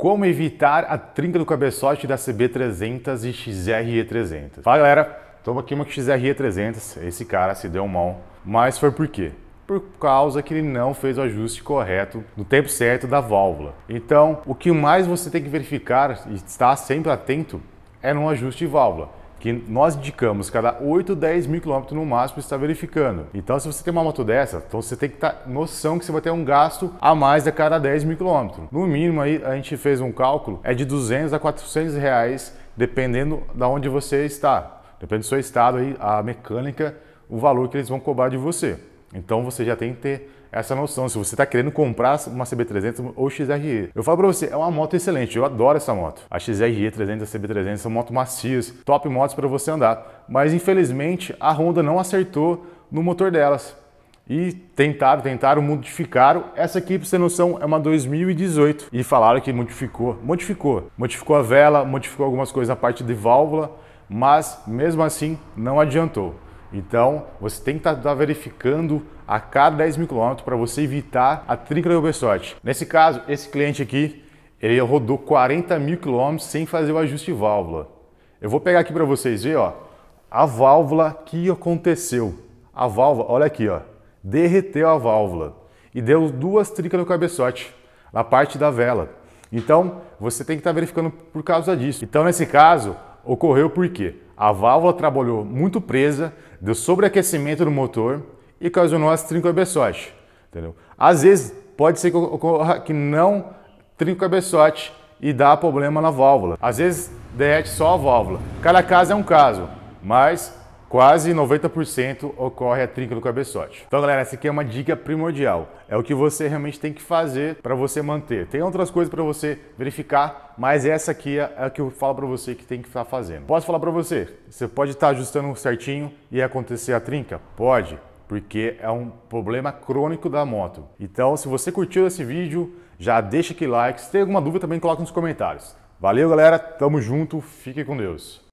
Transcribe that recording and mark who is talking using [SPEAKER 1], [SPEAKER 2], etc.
[SPEAKER 1] Como evitar a trinca do cabeçote da CB300 e XRE300. Fala galera, toma aqui uma XRE300, esse cara se deu mal, mas foi por quê? Por causa que ele não fez o ajuste correto no tempo certo da válvula. Então, o que mais você tem que verificar e estar sempre atento é no ajuste de válvula que nós indicamos cada 8, 10 mil quilômetros no máximo está verificando. Então, se você tem uma moto dessa, então você tem que ter noção que você vai ter um gasto a mais a cada 10 mil quilômetros. No mínimo, aí a gente fez um cálculo, é de 200 a 400 reais, dependendo da de onde você está. Depende do seu estado, aí, a mecânica, o valor que eles vão cobrar de você. Então, você já tem que ter essa noção, se você está querendo comprar uma CB300 ou XRE. Eu falo para você, é uma moto excelente, eu adoro essa moto. A XRE300 e a CB300 são motos macias, top motos para você andar. Mas infelizmente a Honda não acertou no motor delas. E tentaram, tentaram, modificaram. Essa aqui, pra você ter noção, é uma 2018. E falaram que modificou. Modificou. Modificou a vela, modificou algumas coisas na parte de válvula. Mas, mesmo assim, não adiantou. Então, você tem que estar tá, tá verificando a cada 10 mil quilômetros para você evitar a trinca do cabeçote. Nesse caso, esse cliente aqui, ele rodou 40 mil quilômetros sem fazer o ajuste de válvula. Eu vou pegar aqui para vocês ver, ó, a válvula que aconteceu. A válvula, olha aqui, ó, derreteu a válvula e deu duas trincas no cabeçote, na parte da vela. Então, você tem que estar tá verificando por causa disso. Então, nesse caso, ocorreu por quê? A válvula trabalhou muito presa, deu sobreaquecimento do motor e ocasionou as trinco-cabeçote. Entendeu? Às vezes, pode ser que ocorra que não trinco-cabeçote e dá problema na válvula. Às vezes, derrete só a válvula. Cada caso é um caso, mas quase 90% ocorre a trinca do cabeçote. Então, galera, essa aqui é uma dica primordial. É o que você realmente tem que fazer para você manter. Tem outras coisas para você verificar, mas essa aqui é a é que eu falo para você que tem que estar tá fazendo. Posso falar para você? Você pode estar tá ajustando certinho e acontecer a trinca? Pode, porque é um problema crônico da moto. Então, se você curtiu esse vídeo, já deixa aquele like. Se tem alguma dúvida, também coloca nos comentários. Valeu, galera. Tamo junto. Fique com Deus.